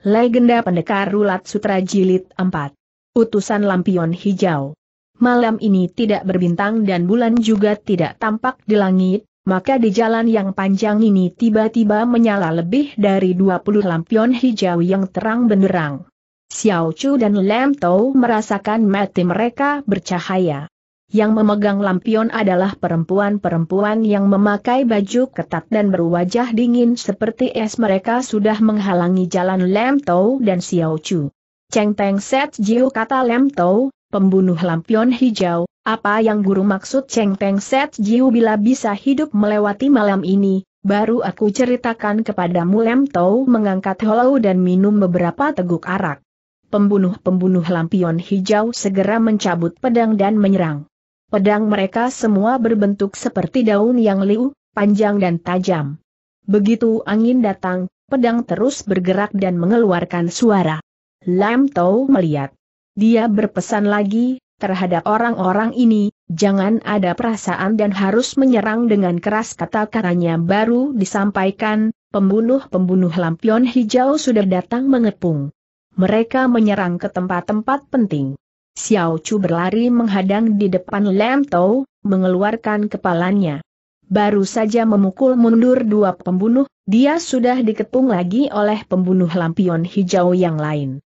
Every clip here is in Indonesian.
Legenda Pendekar Rulat Sutra Jilid 4. Utusan Lampion Hijau. Malam ini tidak berbintang dan bulan juga tidak tampak di langit, maka di jalan yang panjang ini tiba-tiba menyala lebih dari 20 lampion hijau yang terang benderang. Xiao Chu dan Lam Tou merasakan mati mereka bercahaya. Yang memegang lampion adalah perempuan-perempuan yang memakai baju ketat dan berwajah dingin seperti es mereka sudah menghalangi jalan Lam Tau dan Xiao Chu. Cheng Peng Set Jiu kata Lam Tau, pembunuh lampion hijau, apa yang guru maksud Cheng Peng Set Jiu bila bisa hidup melewati malam ini, baru aku ceritakan kepadamu Lam Tau mengangkat hollow dan minum beberapa teguk arak. Pembunuh-pembunuh lampion hijau segera mencabut pedang dan menyerang. Pedang mereka semua berbentuk seperti daun yang liu, panjang dan tajam. Begitu angin datang, pedang terus bergerak dan mengeluarkan suara. Lam Tau melihat. Dia berpesan lagi, terhadap orang-orang ini, jangan ada perasaan dan harus menyerang dengan keras kata-katanya baru disampaikan, pembunuh-pembunuh lampion hijau sudah datang mengepung. Mereka menyerang ke tempat-tempat penting. Xiao Chu berlari menghadang di depan Lam Tou, mengeluarkan kepalanya. Baru saja memukul mundur dua pembunuh, dia sudah diketung lagi oleh pembunuh lampion hijau yang lain.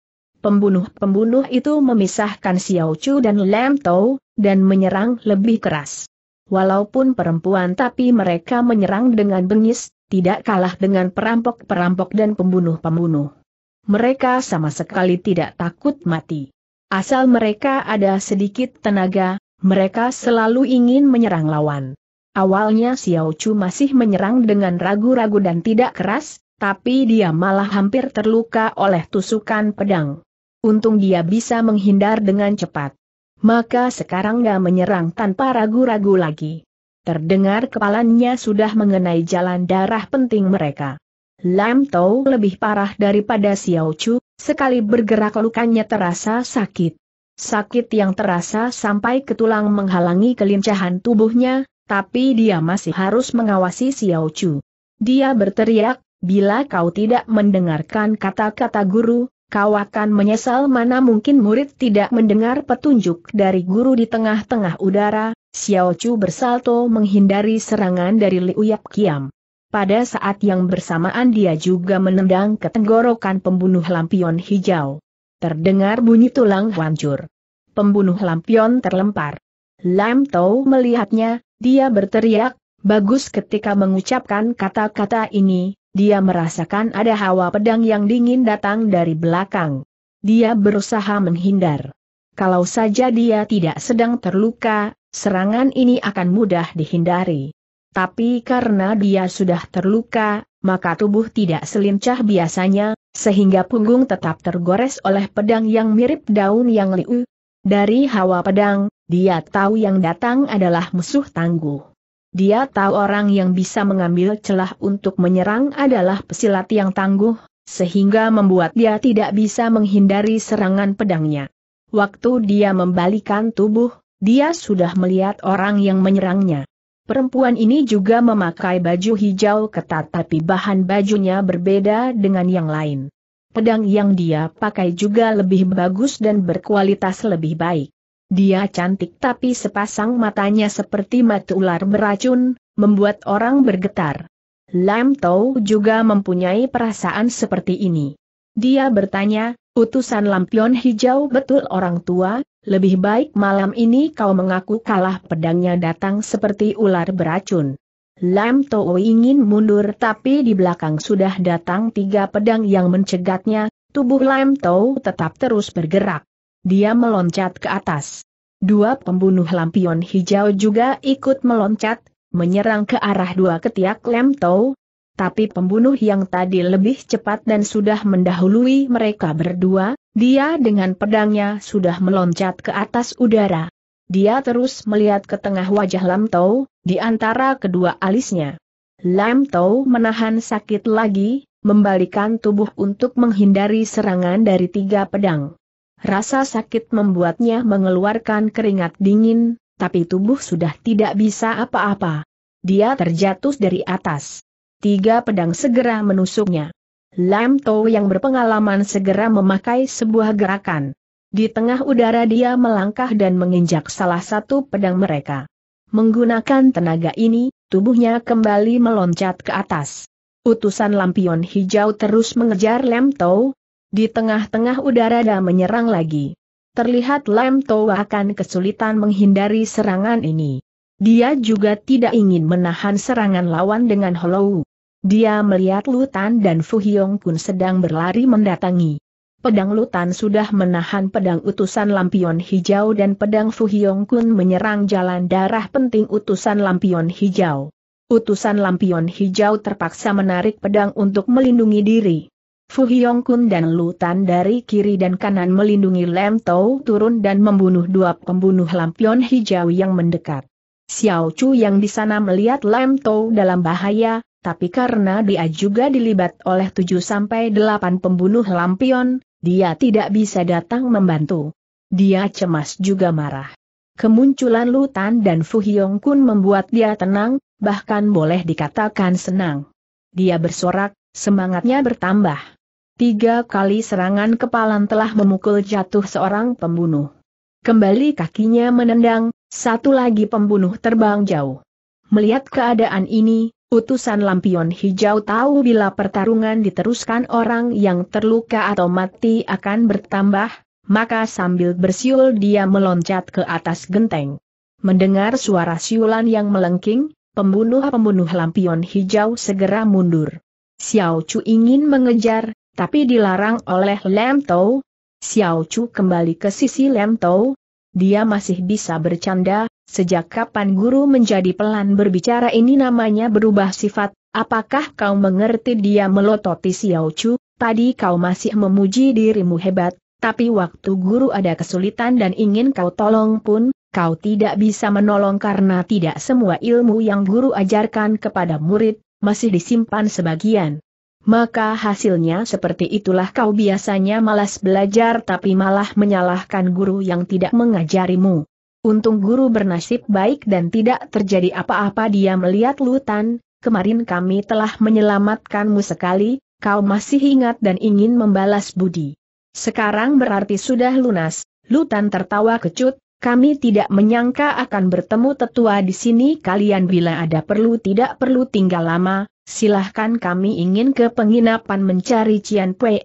Pembunuh-pembunuh itu memisahkan Xiao Chu dan Lam Tou, dan menyerang lebih keras. Walaupun perempuan tapi mereka menyerang dengan bengis, tidak kalah dengan perampok-perampok dan pembunuh-pembunuh. Mereka sama sekali tidak takut mati. Asal mereka ada sedikit tenaga, mereka selalu ingin menyerang lawan. Awalnya Xiao Chu masih menyerang dengan ragu-ragu dan tidak keras, tapi dia malah hampir terluka oleh tusukan pedang. Untung dia bisa menghindar dengan cepat. Maka sekarang dia menyerang tanpa ragu-ragu lagi. Terdengar kepalanya sudah mengenai jalan darah penting mereka. Lam Tau lebih parah daripada Xiao Chu, sekali bergerak lukanya terasa sakit. Sakit yang terasa sampai ke tulang menghalangi kelincahan tubuhnya, tapi dia masih harus mengawasi Xiao Chu. Dia berteriak, bila kau tidak mendengarkan kata-kata guru, kau akan menyesal mana mungkin murid tidak mendengar petunjuk dari guru di tengah-tengah udara, Xiao Chu bersalto menghindari serangan dari Liu Yap Kiam. Pada saat yang bersamaan dia juga menendang ke tenggorokan pembunuh lampion hijau. Terdengar bunyi tulang hancur. Pembunuh lampion terlempar. Lam Tau melihatnya, dia berteriak, bagus ketika mengucapkan kata-kata ini, dia merasakan ada hawa pedang yang dingin datang dari belakang. Dia berusaha menghindar. Kalau saja dia tidak sedang terluka, serangan ini akan mudah dihindari tapi karena dia sudah terluka, maka tubuh tidak selincah biasanya, sehingga punggung tetap tergores oleh pedang yang mirip daun yang liu. Dari hawa pedang, dia tahu yang datang adalah musuh tangguh. Dia tahu orang yang bisa mengambil celah untuk menyerang adalah pesilat yang tangguh, sehingga membuat dia tidak bisa menghindari serangan pedangnya. Waktu dia membalikan tubuh, dia sudah melihat orang yang menyerangnya. Perempuan ini juga memakai baju hijau ketat tapi bahan bajunya berbeda dengan yang lain. Pedang yang dia pakai juga lebih bagus dan berkualitas lebih baik. Dia cantik tapi sepasang matanya seperti mata ular beracun, membuat orang bergetar. Lam Tau juga mempunyai perasaan seperti ini. Dia bertanya, Utusan lampion hijau betul orang tua, lebih baik malam ini kau mengaku kalah pedangnya datang seperti ular beracun. Lam Toh ingin mundur tapi di belakang sudah datang tiga pedang yang mencegatnya, tubuh Lam Toh tetap terus bergerak. Dia meloncat ke atas. Dua pembunuh lampion hijau juga ikut meloncat, menyerang ke arah dua ketiak Lam Toh tapi pembunuh yang tadi lebih cepat dan sudah mendahului mereka berdua, dia dengan pedangnya sudah meloncat ke atas udara. Dia terus melihat ke tengah wajah Lam Tau, di antara kedua alisnya. Lam Tau menahan sakit lagi, membalikan tubuh untuk menghindari serangan dari tiga pedang. Rasa sakit membuatnya mengeluarkan keringat dingin, tapi tubuh sudah tidak bisa apa-apa. Dia terjatuh dari atas tiga pedang segera menusuknya. Lam Tau yang berpengalaman segera memakai sebuah gerakan. Di tengah udara dia melangkah dan menginjak salah satu pedang mereka. Menggunakan tenaga ini, tubuhnya kembali meloncat ke atas. Utusan lampion hijau terus mengejar Lam Tau. Di tengah-tengah udara dia menyerang lagi. Terlihat Lam Tau akan kesulitan menghindari serangan ini. Dia juga tidak ingin menahan serangan lawan dengan hollow. Dia melihat Lutan dan Fu Kun sedang berlari mendatangi. Pedang Lutan sudah menahan pedang utusan lampion hijau dan pedang Fu Kun menyerang jalan darah penting utusan lampion hijau. Utusan lampion hijau terpaksa menarik pedang untuk melindungi diri. Fu Kun dan Lutan dari kiri dan kanan melindungi Lem Tau turun dan membunuh dua pembunuh lampion hijau yang mendekat. Xiao Chu yang di sana melihat Lem Tau dalam bahaya, tapi karena dia juga dilibat oleh 7-8 pembunuh lampion, dia tidak bisa datang membantu. Dia cemas juga marah. Kemunculan Lutan dan Fuhyong Kun membuat dia tenang, bahkan boleh dikatakan senang. Dia bersorak, semangatnya bertambah. Tiga kali serangan kepalan telah memukul jatuh seorang pembunuh. Kembali kakinya menendang, satu lagi pembunuh terbang jauh. Melihat keadaan ini, Utusan lampion hijau tahu bila pertarungan diteruskan orang yang terluka atau mati akan bertambah, maka sambil bersiul dia meloncat ke atas genteng. Mendengar suara siulan yang melengking, pembunuh-pembunuh lampion hijau segera mundur. Xiao Chu ingin mengejar, tapi dilarang oleh Lam Tou. Xiao Chu kembali ke sisi Lam Tou. Dia masih bisa bercanda, Sejak kapan guru menjadi pelan berbicara ini namanya berubah sifat, apakah kau mengerti dia melototi Xiao Chu, tadi kau masih memuji dirimu hebat, tapi waktu guru ada kesulitan dan ingin kau tolong pun, kau tidak bisa menolong karena tidak semua ilmu yang guru ajarkan kepada murid, masih disimpan sebagian. Maka hasilnya seperti itulah kau biasanya malas belajar tapi malah menyalahkan guru yang tidak mengajarimu. Untung guru bernasib baik dan tidak terjadi apa-apa dia melihat Lutan, kemarin kami telah menyelamatkanmu sekali, kau masih ingat dan ingin membalas budi. Sekarang berarti sudah lunas, Lutan tertawa kecut, kami tidak menyangka akan bertemu tetua di sini kalian bila ada perlu tidak perlu tinggal lama, silahkan kami ingin ke penginapan mencari Cian Pue,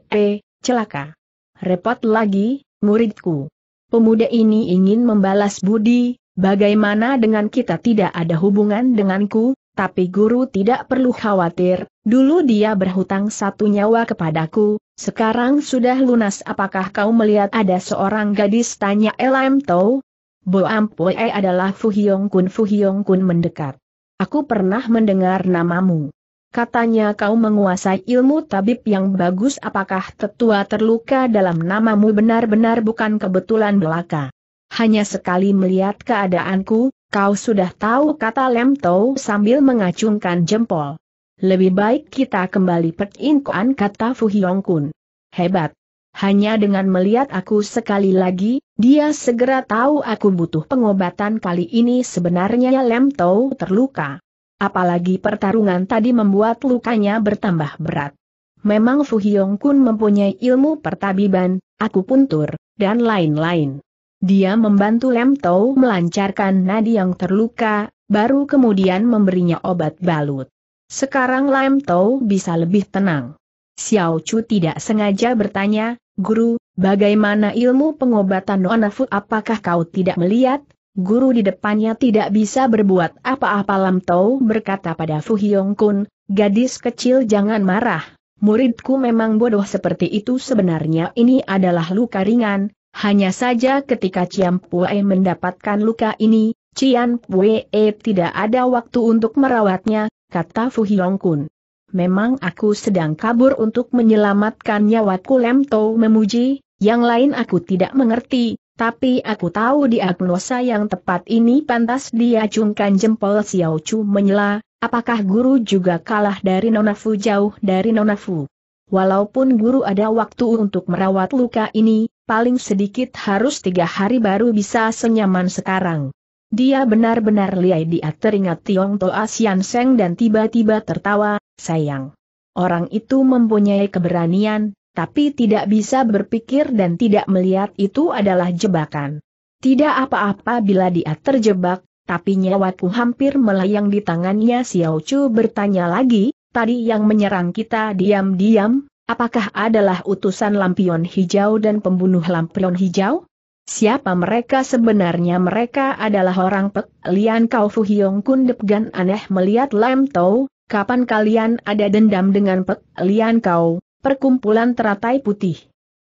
celaka. Repot lagi, muridku. Pemuda ini ingin membalas budi, bagaimana dengan kita tidak ada hubungan denganku, tapi guru tidak perlu khawatir, dulu dia berhutang satu nyawa kepadaku, sekarang sudah lunas apakah kau melihat ada seorang gadis tanya Elam Tau? Bo Ampoe adalah Fuhiong Kun Fuhiong Kun mendekat. Aku pernah mendengar namamu. Katanya kau menguasai ilmu tabib yang bagus apakah tetua terluka dalam namamu benar-benar bukan kebetulan belaka. Hanya sekali melihat keadaanku, kau sudah tahu kata Lem Tau sambil mengacungkan jempol. Lebih baik kita kembali perinkuan kata Fu Hyong Kun. Hebat. Hanya dengan melihat aku sekali lagi, dia segera tahu aku butuh pengobatan kali ini sebenarnya Lem Tau terluka. Apalagi pertarungan tadi membuat lukanya bertambah berat. Memang Fu Hyong Kun mempunyai ilmu pertabiban, akupuntur, dan lain-lain. Dia membantu Lem Tau melancarkan nadi yang terluka, baru kemudian memberinya obat balut. Sekarang Lem Tau bisa lebih tenang. Xiao Chu tidak sengaja bertanya, Guru, bagaimana ilmu pengobatan Nona Fu? apakah kau tidak melihat, guru di depannya tidak bisa berbuat apa-apa Lam Tau berkata pada Fu Hyong Kun, gadis kecil jangan marah, muridku memang bodoh seperti itu sebenarnya ini adalah luka ringan, hanya saja ketika Cian Pue mendapatkan luka ini, Cian Pue tidak ada waktu untuk merawatnya, kata Fu Hyong Kun. Memang aku sedang kabur untuk menyelamatkan nyawaku Lemto memuji, yang lain aku tidak mengerti, tapi aku tahu di Agnosa yang tepat ini pantas diacungkan jempol Xiao Chu menyela, apakah guru juga kalah dari Nonafu jauh dari Nonafu? Walaupun guru ada waktu untuk merawat luka ini, paling sedikit harus tiga hari baru bisa senyaman sekarang. Dia benar-benar liai dia teringat Tiong Toa Sian Seng dan tiba-tiba tertawa, sayang. Orang itu mempunyai keberanian, tapi tidak bisa berpikir dan tidak melihat itu adalah jebakan. Tidak apa-apa bila dia terjebak, tapi nyawaku hampir melayang di tangannya Xiao Chu bertanya lagi, tadi yang menyerang kita diam-diam, apakah adalah utusan lampion hijau dan pembunuh lampion hijau? Siapa mereka sebenarnya mereka adalah orang Pek Lian Kau Fu Hiong Kun Depgan aneh melihat Lam Tau, kapan kalian ada dendam dengan Pek Lian Kau? perkumpulan teratai putih.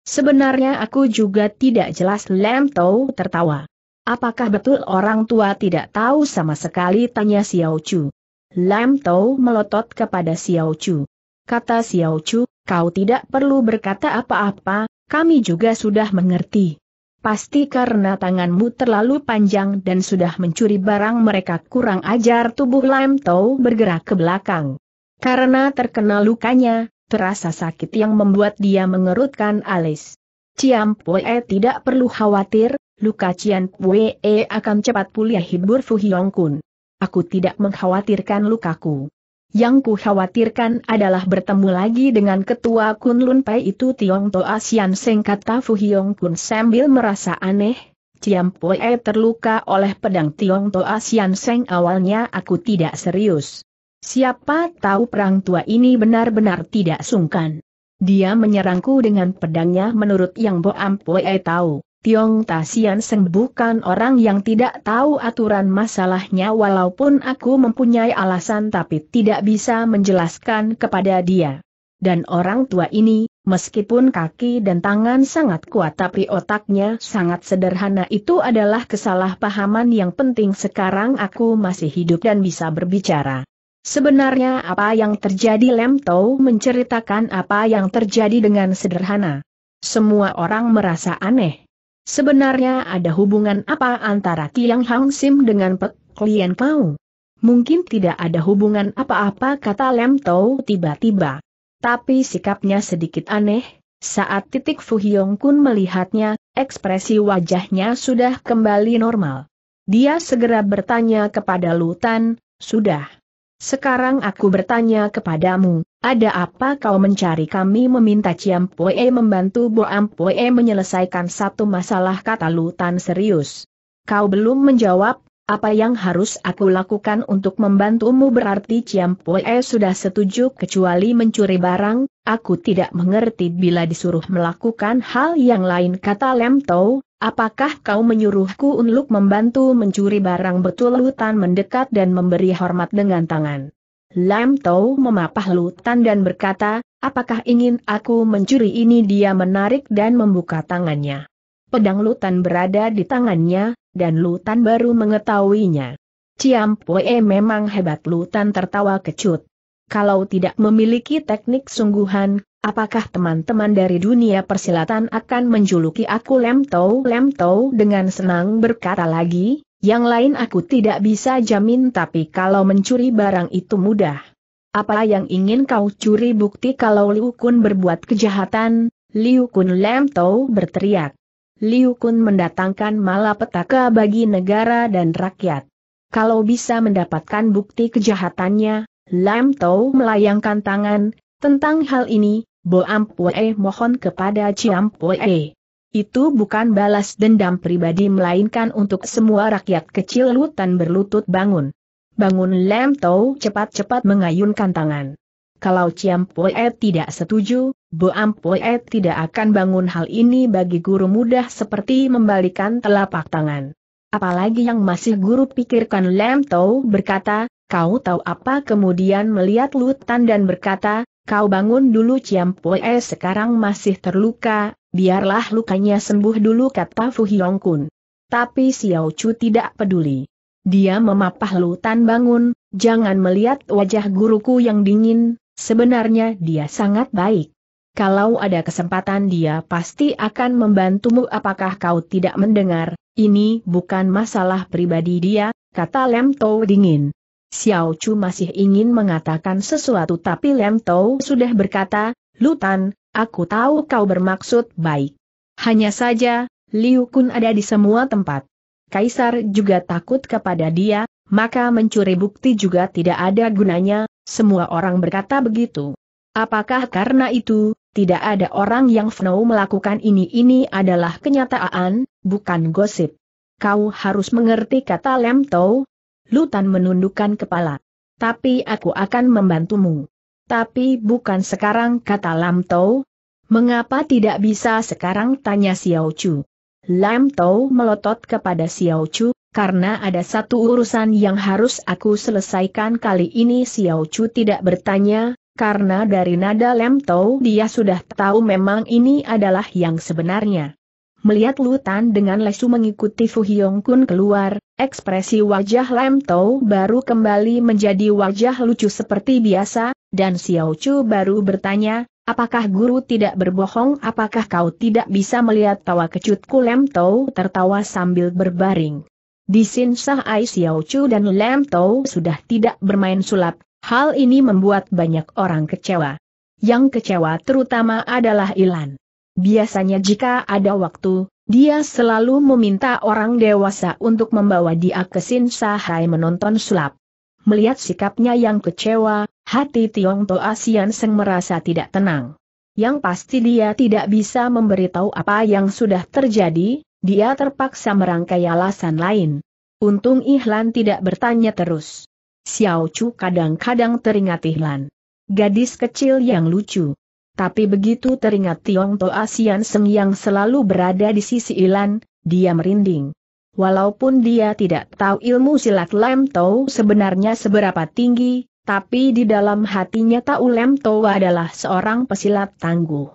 Sebenarnya aku juga tidak jelas Lam Tau tertawa. Apakah betul orang tua tidak tahu sama sekali tanya Xiao Chu. Lam Tau melotot kepada Xiao Chu. Kata Xiao Chu, kau tidak perlu berkata apa-apa, kami juga sudah mengerti. Pasti karena tanganmu terlalu panjang dan sudah mencuri barang mereka kurang ajar tubuh Lam Tau bergerak ke belakang. Karena terkena lukanya, terasa sakit yang membuat dia mengerutkan alis. Ciam Pue tidak perlu khawatir, luka Cian Pue akan cepat pulih hibur Fu Hyong Kun. Aku tidak mengkhawatirkan lukaku. Yang ku khawatirkan adalah bertemu lagi dengan ketua Kunlun Pai itu Tiong Toa Sian Seng kata Fu Hyong Kun sambil merasa aneh. Ciam Pue terluka oleh pedang Tiong Toa Sian Seng awalnya aku tidak serius. Siapa tahu perang tua ini benar-benar tidak sungkan. Dia menyerangku dengan pedangnya menurut yang Bo Ampue tahu. Tiong Tasian Seng bukan orang yang tidak tahu aturan masalahnya walaupun aku mempunyai alasan tapi tidak bisa menjelaskan kepada dia. Dan orang tua ini, meskipun kaki dan tangan sangat kuat tapi otaknya sangat sederhana itu adalah kesalahpahaman yang penting sekarang aku masih hidup dan bisa berbicara. Sebenarnya apa yang terjadi Lem Tau menceritakan apa yang terjadi dengan sederhana. Semua orang merasa aneh. Sebenarnya ada hubungan apa antara Tiang Hang Sim dengan Pek klien kau? Mungkin tidak ada hubungan apa-apa kata Lem Tau tiba-tiba. Tapi sikapnya sedikit aneh, saat titik Fu Hyong Kun melihatnya, ekspresi wajahnya sudah kembali normal. Dia segera bertanya kepada Lutan, sudah. Sekarang aku bertanya kepadamu, ada apa kau mencari kami meminta Ciam Poe membantu Boam Poe menyelesaikan satu masalah kata Lutan serius. Kau belum menjawab, apa yang harus aku lakukan untuk membantumu berarti Pue sudah setuju kecuali mencuri barang, aku tidak mengerti bila disuruh melakukan hal yang lain kata Lem Tau, apakah kau menyuruhku untuk membantu mencuri barang betul Lutan mendekat dan memberi hormat dengan tangan. Lam Tau memapah Lutan dan berkata, apakah ingin aku mencuri ini dia menarik dan membuka tangannya. Pedang Lutan berada di tangannya, dan Lutan baru mengetahuinya. Ciam Pue memang hebat Lutan tertawa kecut. Kalau tidak memiliki teknik sungguhan, apakah teman-teman dari dunia persilatan akan menjuluki aku Lemtou-Lemtou dengan senang berkata lagi, yang lain aku tidak bisa jamin tapi kalau mencuri barang itu mudah. Apa yang ingin kau curi bukti kalau Liu Kun berbuat kejahatan? Liu Kun Lemtou berteriak. Liu Kun mendatangkan malapetaka bagi negara dan rakyat. Kalau bisa mendapatkan bukti kejahatannya, Lam Tau melayangkan tangan, tentang hal ini, Bo Ampue mohon kepada Ciam Pue. Itu bukan balas dendam pribadi melainkan untuk semua rakyat kecil Lutan berlutut bangun. Bangun Lam Tau cepat-cepat mengayunkan tangan. Kalau Ciam Pue tidak setuju, Ampoe eh, tidak akan bangun hal ini bagi guru mudah seperti membalikan telapak tangan. Apalagi yang masih guru pikirkan Lam Tau berkata, kau tahu apa kemudian melihat Lutan dan berkata, kau bangun dulu Ciam Poe eh, sekarang masih terluka, biarlah lukanya sembuh dulu kata Fu Hyong Kun. Tapi Xiao Chu tidak peduli. Dia memapah Lutan bangun, jangan melihat wajah guruku yang dingin, sebenarnya dia sangat baik. Kalau ada kesempatan dia pasti akan membantumu apakah kau tidak mendengar, ini bukan masalah pribadi dia, kata Lem Tau dingin. Xiao Chu masih ingin mengatakan sesuatu tapi Lem Tau sudah berkata, Lutan, aku tahu kau bermaksud baik. Hanya saja, Liu Kun ada di semua tempat. Kaisar juga takut kepada dia, maka mencuri bukti juga tidak ada gunanya, semua orang berkata begitu. Apakah karena itu, tidak ada orang yang Fnou melakukan ini ini adalah kenyataan, bukan gosip. Kau harus mengerti kata Lem Tau. Lutan menundukkan kepala. Tapi aku akan membantumu. Tapi bukan sekarang kata Lam Tau. Mengapa tidak bisa sekarang tanya Xiao Chu. Lam Tau melotot kepada Xiao Chu, karena ada satu urusan yang harus aku selesaikan kali ini Xiao Chu tidak bertanya, karena dari nada Lemto dia sudah tahu memang ini adalah yang sebenarnya. Melihat Lutan dengan lesu mengikuti Fu Hyong Kun keluar, ekspresi wajah Lam Tau baru kembali menjadi wajah lucu seperti biasa, dan Xiao Chu baru bertanya, apakah guru tidak berbohong apakah kau tidak bisa melihat tawa kecutku Lam Tau tertawa sambil berbaring. Di Sin Sah Xiao Chu dan Lam Tau sudah tidak bermain sulap, Hal ini membuat banyak orang kecewa. Yang kecewa terutama adalah Ilan. Biasanya jika ada waktu, dia selalu meminta orang dewasa untuk membawa dia ke Sin Sahai menonton sulap. Melihat sikapnya yang kecewa, hati Tiong To Asian Seng merasa tidak tenang. Yang pasti dia tidak bisa memberitahu apa yang sudah terjadi, dia terpaksa merangkai alasan lain. Untung Ihlan tidak bertanya terus. Xiao Chu kadang-kadang teringat Ihlan. Gadis kecil yang lucu. Tapi begitu teringat Tiong To Asian Seng yang selalu berada di sisi Ilan, dia merinding. Walaupun dia tidak tahu ilmu silat Lem Tau sebenarnya seberapa tinggi, tapi di dalam hatinya tahu Lem Tau adalah seorang pesilat tangguh.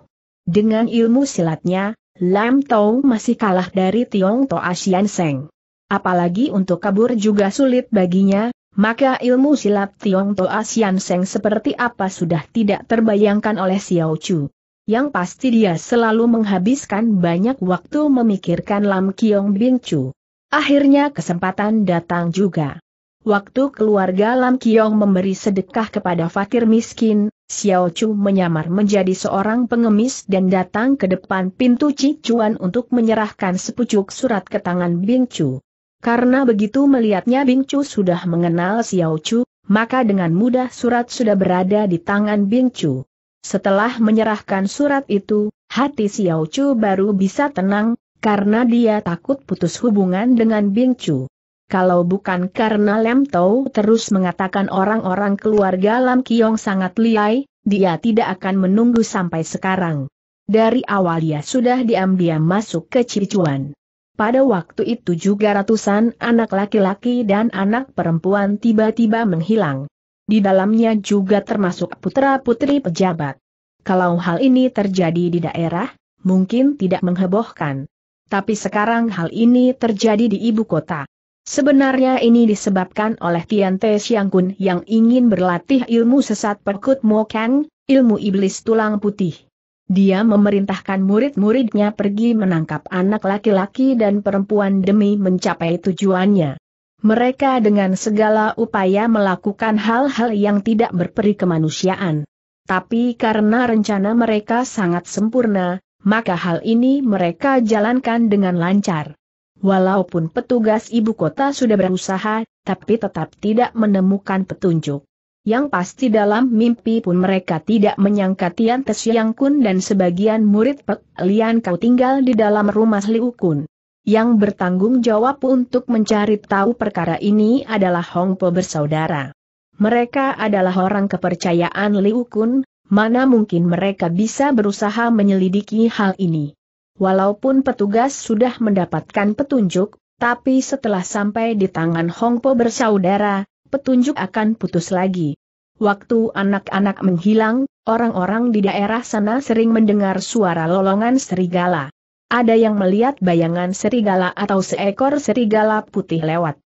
Dengan ilmu silatnya, Lam Tau masih kalah dari Tiong To Asian Seng. Apalagi untuk kabur juga sulit baginya, maka ilmu silat Tiong Toa Sian Seng seperti apa sudah tidak terbayangkan oleh Xiao Chu. Yang pasti dia selalu menghabiskan banyak waktu memikirkan Lam Kiong Bing Chu. Akhirnya kesempatan datang juga. Waktu keluarga Lam Kiong memberi sedekah kepada fakir miskin, Xiao Chu menyamar menjadi seorang pengemis dan datang ke depan pintu Cicuan untuk menyerahkan sepucuk surat ke tangan Bing Chu. Karena begitu melihatnya Bing Chu sudah mengenal Xiao Chu, maka dengan mudah surat sudah berada di tangan Bing Chu. Setelah menyerahkan surat itu, hati Xiao Chu baru bisa tenang, karena dia takut putus hubungan dengan Bing Chu. Kalau bukan karena Lem Tau terus mengatakan orang-orang keluarga Lam Kiong sangat liai, dia tidak akan menunggu sampai sekarang. Dari awal dia sudah diam-diam masuk ke Cicuan. Pada waktu itu juga ratusan anak laki-laki dan anak perempuan tiba-tiba menghilang. Di dalamnya juga termasuk putra-putri pejabat. Kalau hal ini terjadi di daerah, mungkin tidak menghebohkan. Tapi sekarang hal ini terjadi di ibu kota. Sebenarnya ini disebabkan oleh Tian Te Kun yang ingin berlatih ilmu sesat perkut Kang, ilmu iblis tulang putih. Dia memerintahkan murid-muridnya pergi menangkap anak laki-laki dan perempuan demi mencapai tujuannya. Mereka dengan segala upaya melakukan hal-hal yang tidak berperi kemanusiaan. Tapi karena rencana mereka sangat sempurna, maka hal ini mereka jalankan dengan lancar. Walaupun petugas ibu kota sudah berusaha, tapi tetap tidak menemukan petunjuk. Yang pasti dalam mimpi pun mereka tidak menyangka Tian Te Siang Kun dan sebagian murid Pek Lian Kau tinggal di dalam rumah Liu Kun. Yang bertanggung jawab untuk mencari tahu perkara ini adalah Hong Po bersaudara. Mereka adalah orang kepercayaan Liu Kun, mana mungkin mereka bisa berusaha menyelidiki hal ini. Walaupun petugas sudah mendapatkan petunjuk, tapi setelah sampai di tangan Hong Po bersaudara, petunjuk akan putus lagi. Waktu anak-anak menghilang, orang-orang di daerah sana sering mendengar suara lolongan serigala. Ada yang melihat bayangan serigala atau seekor serigala putih lewat.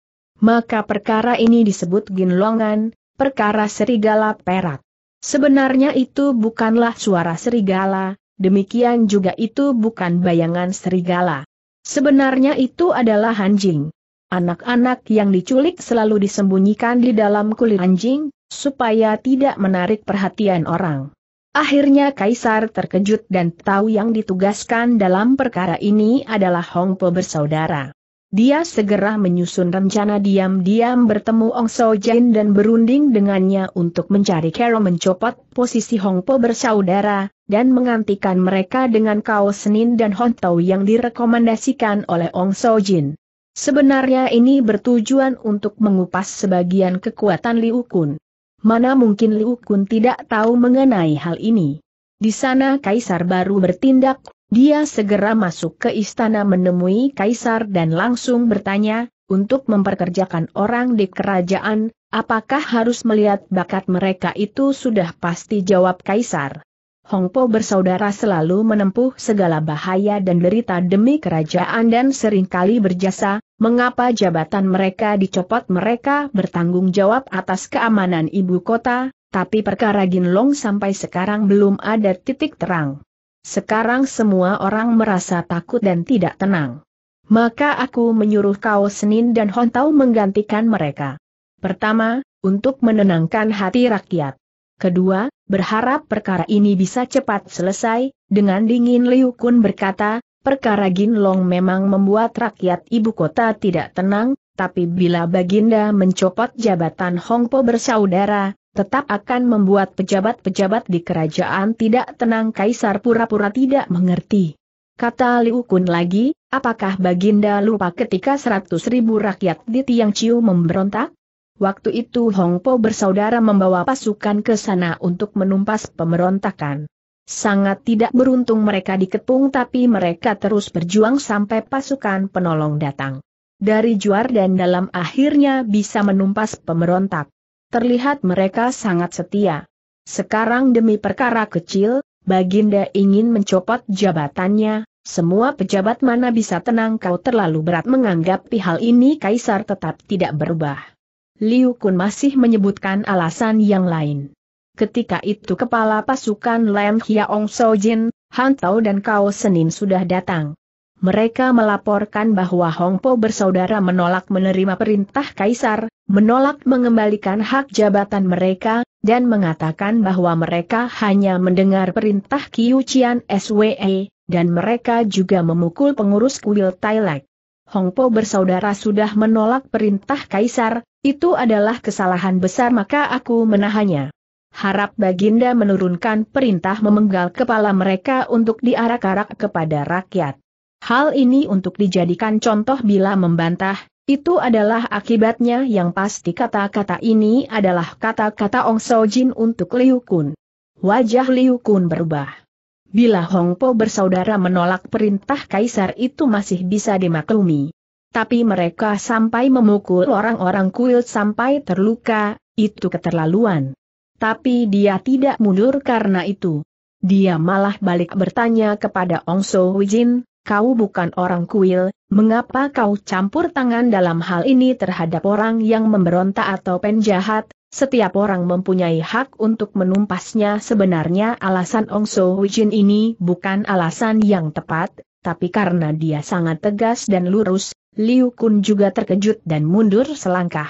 Maka perkara ini disebut ginlongan, perkara serigala perak. Sebenarnya itu bukanlah suara serigala, demikian juga itu bukan bayangan serigala. Sebenarnya itu adalah anjing. Anak-anak yang diculik selalu disembunyikan di dalam kulit anjing, supaya tidak menarik perhatian orang. Akhirnya Kaisar terkejut dan tahu yang ditugaskan dalam perkara ini adalah Hongpo bersaudara. Dia segera menyusun rencana diam-diam bertemu Ong So Jin dan berunding dengannya untuk mencari cara mencopot posisi Hong Po bersaudara, dan menggantikan mereka dengan Kao Senin dan Hong Tau yang direkomendasikan oleh Ong So Jin. Sebenarnya ini bertujuan untuk mengupas sebagian kekuatan Liu Kun. Mana mungkin Liu Kun tidak tahu mengenai hal ini. Di sana Kaisar baru bertindak, dia segera masuk ke istana menemui Kaisar dan langsung bertanya, untuk memperkerjakan orang di kerajaan, apakah harus melihat bakat mereka itu sudah pasti jawab Kaisar. Hong Po bersaudara selalu menempuh segala bahaya dan derita demi kerajaan dan seringkali berjasa, mengapa jabatan mereka dicopot mereka bertanggung jawab atas keamanan ibu kota, tapi perkara Long sampai sekarang belum ada titik terang. Sekarang semua orang merasa takut dan tidak tenang. Maka aku menyuruh kau Senin dan Hontau menggantikan mereka. Pertama, untuk menenangkan hati rakyat. Kedua, berharap perkara ini bisa cepat selesai, dengan dingin Liu Kun berkata, perkara Ginlong memang membuat rakyat ibu kota tidak tenang, tapi bila Baginda mencopot jabatan Hongpo bersaudara, tetap akan membuat pejabat-pejabat di kerajaan tidak tenang Kaisar pura-pura tidak mengerti. Kata Liu Kun lagi, apakah Baginda lupa ketika seratus ribu rakyat di Tiang Ciu memberontak? Waktu itu Hong Po bersaudara membawa pasukan ke sana untuk menumpas pemberontakan. Sangat tidak beruntung mereka dikepung tapi mereka terus berjuang sampai pasukan penolong datang. Dari juar dan dalam akhirnya bisa menumpas pemberontak. Terlihat mereka sangat setia. Sekarang demi perkara kecil, Baginda ingin mencopot jabatannya, semua pejabat mana bisa tenang kau terlalu berat menganggap hal ini kaisar tetap tidak berubah. Liu Kun masih menyebutkan alasan yang lain. Ketika itu kepala pasukan Lam So Sojin, Han Tao dan Kao Senin sudah datang. Mereka melaporkan bahwa Hong Po bersaudara menolak menerima perintah Kaisar, menolak mengembalikan hak jabatan mereka, dan mengatakan bahwa mereka hanya mendengar perintah Kiu Qian SWE, dan mereka juga memukul pengurus kuil Tailek. Hongpo bersaudara sudah menolak perintah Kaisar, itu adalah kesalahan besar maka aku menahannya. Harap Baginda menurunkan perintah memenggal kepala mereka untuk diarak-arak kepada rakyat. Hal ini untuk dijadikan contoh bila membantah, itu adalah akibatnya yang pasti kata-kata ini adalah kata-kata Ong Sojin untuk Liu Kun. Wajah Liu Kun berubah bila Hong Po bersaudara menolak perintah kaisar itu masih bisa dimaklumi. Tapi mereka sampai memukul orang-orang kuil sampai terluka, itu keterlaluan. Tapi dia tidak mundur karena itu. Dia malah balik bertanya kepada Ong So Wijin, kau bukan orang kuil, mengapa kau campur tangan dalam hal ini terhadap orang yang memberontak atau penjahat, setiap orang mempunyai hak untuk menumpasnya sebenarnya alasan Ong So Wijin ini bukan alasan yang tepat, tapi karena dia sangat tegas dan lurus, Liu Kun juga terkejut dan mundur selangkah.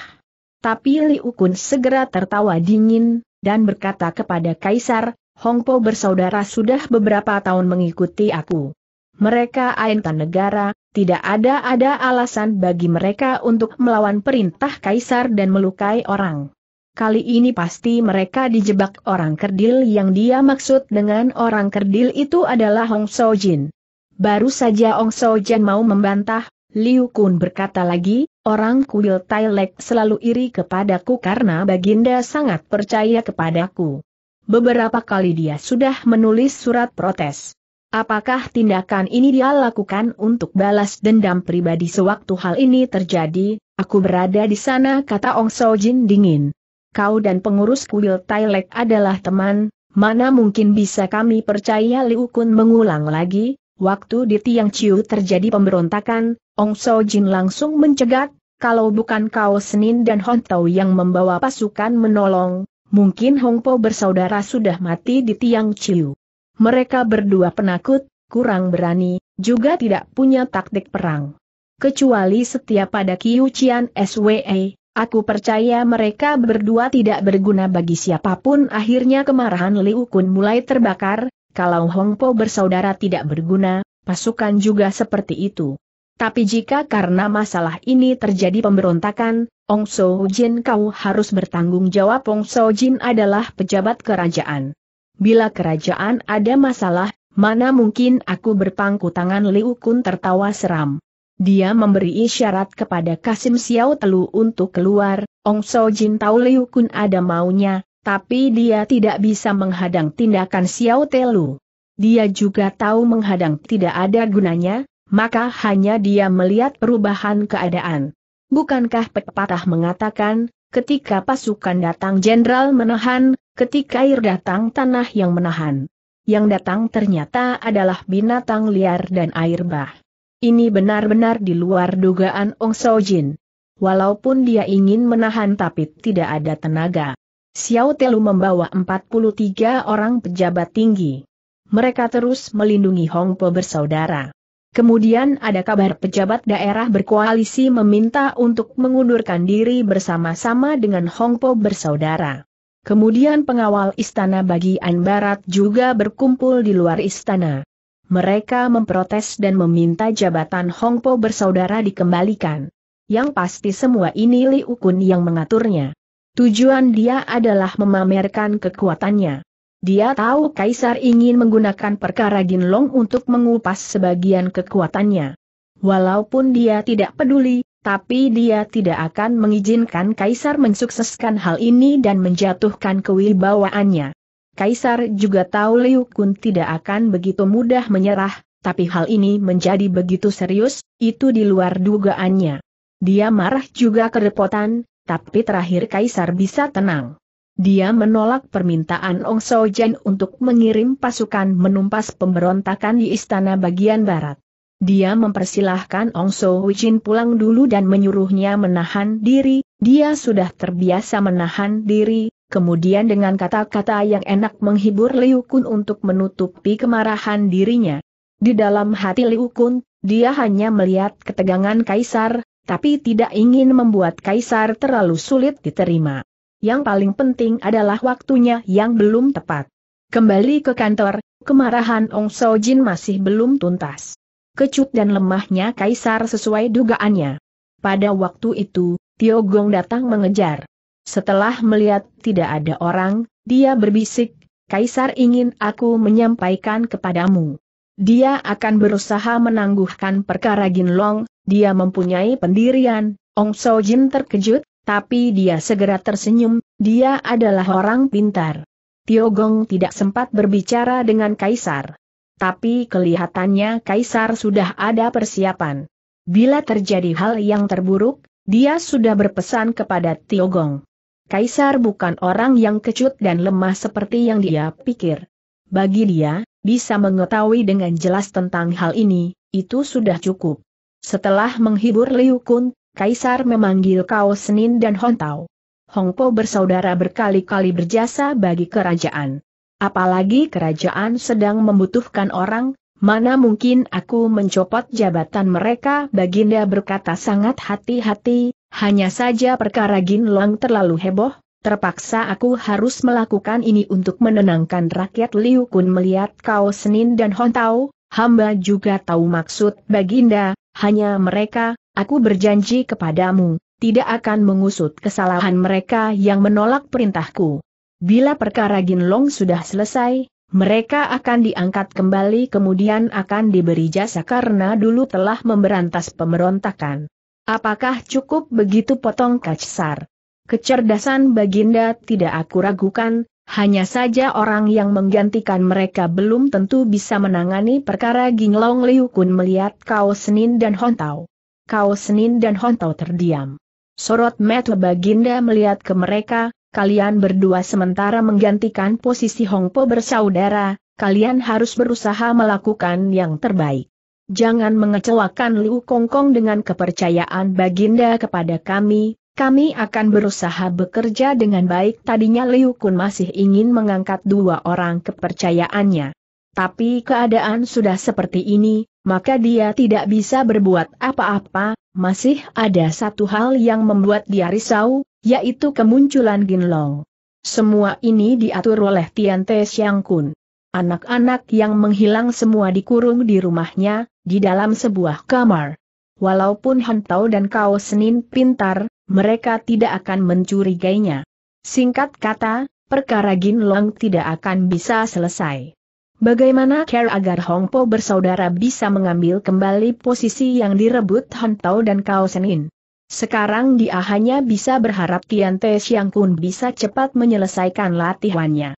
Tapi Liu Kun segera tertawa dingin, dan berkata kepada Kaisar, Hongpo bersaudara sudah beberapa tahun mengikuti aku. Mereka aintan negara, tidak ada ada alasan bagi mereka untuk melawan perintah Kaisar dan melukai orang kali ini pasti mereka dijebak orang kerdil yang dia maksud dengan orang kerdil itu adalah Hong So Jin. Baru saja Hong So Jin mau membantah, Liu Kun berkata lagi, orang kuil Tailek selalu iri kepadaku karena Baginda sangat percaya kepadaku. Beberapa kali dia sudah menulis surat protes. Apakah tindakan ini dia lakukan untuk balas dendam pribadi sewaktu hal ini terjadi? Aku berada di sana kata Ong Jin dingin kau dan pengurus kuil Tailek adalah teman, mana mungkin bisa kami percaya Liu Kun mengulang lagi, waktu di Tiang Chiu terjadi pemberontakan, Ong So Jin langsung mencegat, kalau bukan kau Senin dan Hon Tau yang membawa pasukan menolong, mungkin Hong Po bersaudara sudah mati di Tiang Chiu. Mereka berdua penakut, kurang berani, juga tidak punya taktik perang kecuali setia pada Kiu Chian SWE, Aku percaya mereka berdua tidak berguna bagi siapapun. Akhirnya kemarahan Liu Kun mulai terbakar, kalau Hong Po bersaudara tidak berguna, pasukan juga seperti itu. Tapi jika karena masalah ini terjadi pemberontakan, Ong So Jin kau harus bertanggung jawab Ong So Jin adalah pejabat kerajaan. Bila kerajaan ada masalah, mana mungkin aku berpangku tangan Liu Kun tertawa seram. Dia memberi isyarat kepada Kasim Xiao Telu untuk keluar, Ong So Jin tahu Liu Kun ada maunya, tapi dia tidak bisa menghadang tindakan Xiao Telu. Dia juga tahu menghadang tidak ada gunanya, maka hanya dia melihat perubahan keadaan. Bukankah pepatah mengatakan, ketika pasukan datang jenderal menahan, ketika air datang tanah yang menahan. Yang datang ternyata adalah binatang liar dan air bah. Ini benar-benar di luar dugaan Ong Jin. Walaupun dia ingin menahan tapi tidak ada tenaga. Xiao Telu membawa 43 orang pejabat tinggi. Mereka terus melindungi Hong Po bersaudara. Kemudian ada kabar pejabat daerah berkoalisi meminta untuk mengundurkan diri bersama-sama dengan Hong Po bersaudara. Kemudian pengawal istana bagian barat juga berkumpul di luar istana mereka memprotes dan meminta jabatan Hongpo bersaudara dikembalikan. Yang pasti semua ini Li Ukun yang mengaturnya. Tujuan dia adalah memamerkan kekuatannya. Dia tahu Kaisar ingin menggunakan perkara Ginlong untuk mengupas sebagian kekuatannya. Walaupun dia tidak peduli, tapi dia tidak akan mengizinkan Kaisar mensukseskan hal ini dan menjatuhkan kewibawaannya. Kaisar juga tahu Liu Kun tidak akan begitu mudah menyerah, tapi hal ini menjadi begitu serius, itu di luar dugaannya. Dia marah juga kerepotan, tapi terakhir Kaisar bisa tenang. Dia menolak permintaan Ong Sojen untuk mengirim pasukan menumpas pemberontakan di istana bagian barat. Dia mempersilahkan Ong So Wijin pulang dulu dan menyuruhnya menahan diri, dia sudah terbiasa menahan diri, kemudian dengan kata-kata yang enak menghibur Liu Kun untuk menutupi kemarahan dirinya. Di dalam hati Liu Kun, dia hanya melihat ketegangan Kaisar, tapi tidak ingin membuat Kaisar terlalu sulit diterima. Yang paling penting adalah waktunya yang belum tepat. Kembali ke kantor, kemarahan Ong So Jin masih belum tuntas. Kecut dan lemahnya Kaisar sesuai dugaannya. Pada waktu itu, Tio Gong datang mengejar. Setelah melihat tidak ada orang, dia berbisik, Kaisar ingin aku menyampaikan kepadamu. Dia akan berusaha menangguhkan perkara Ginlong, dia mempunyai pendirian, Ong So Jin terkejut, tapi dia segera tersenyum, dia adalah orang pintar. Tiogong tidak sempat berbicara dengan Kaisar. Tapi kelihatannya Kaisar sudah ada persiapan. Bila terjadi hal yang terburuk, dia sudah berpesan kepada Tiogong. Kaisar bukan orang yang kecut dan lemah seperti yang dia pikir. Bagi dia, bisa mengetahui dengan jelas tentang hal ini, itu sudah cukup. Setelah menghibur Liu Kun, Kaisar memanggil Kao Senin dan Tao. Hong Hongpo bersaudara berkali-kali berjasa bagi kerajaan. Apalagi kerajaan sedang membutuhkan orang, mana mungkin aku mencopot jabatan mereka Baginda berkata sangat hati-hati, hanya saja perkara Ginlong terlalu heboh, terpaksa aku harus melakukan ini untuk menenangkan rakyat Liu Kun melihat kau Senin dan Hon Tao, hamba juga tahu maksud Baginda, hanya mereka, aku berjanji kepadamu, tidak akan mengusut kesalahan mereka yang menolak perintahku. Bila perkara Ginlong sudah selesai, mereka akan diangkat kembali kemudian akan diberi jasa karena dulu telah memberantas pemberontakan. Apakah cukup begitu potong kacsar? Kecerdasan Baginda tidak aku ragukan, hanya saja orang yang menggantikan mereka belum tentu bisa menangani perkara Ginglong Liu Kun melihat Kao Senin dan Hontau. Kao Senin dan Hontau terdiam. Sorot mata Baginda melihat ke mereka, kalian berdua sementara menggantikan posisi Hongpo bersaudara, kalian harus berusaha melakukan yang terbaik jangan mengecewakan Liu Kongkong dengan kepercayaan Baginda kepada kami, kami akan berusaha bekerja dengan baik. Tadinya Liu Kun masih ingin mengangkat dua orang kepercayaannya. Tapi keadaan sudah seperti ini, maka dia tidak bisa berbuat apa-apa, masih ada satu hal yang membuat dia risau, yaitu kemunculan Ginlong. Semua ini diatur oleh Tian Te Xiang Kun. Anak-anak yang menghilang semua dikurung di rumahnya, di dalam sebuah kamar. Walaupun Hantau dan Kau Senin pintar, mereka tidak akan mencurigainya. Singkat kata, perkara Gin Long tidak akan bisa selesai. Bagaimana care agar Hong Po bersaudara bisa mengambil kembali posisi yang direbut Han Tao dan Kao Senin? Sekarang dia hanya bisa berharap Tian Te Siang Kun bisa cepat menyelesaikan latihannya.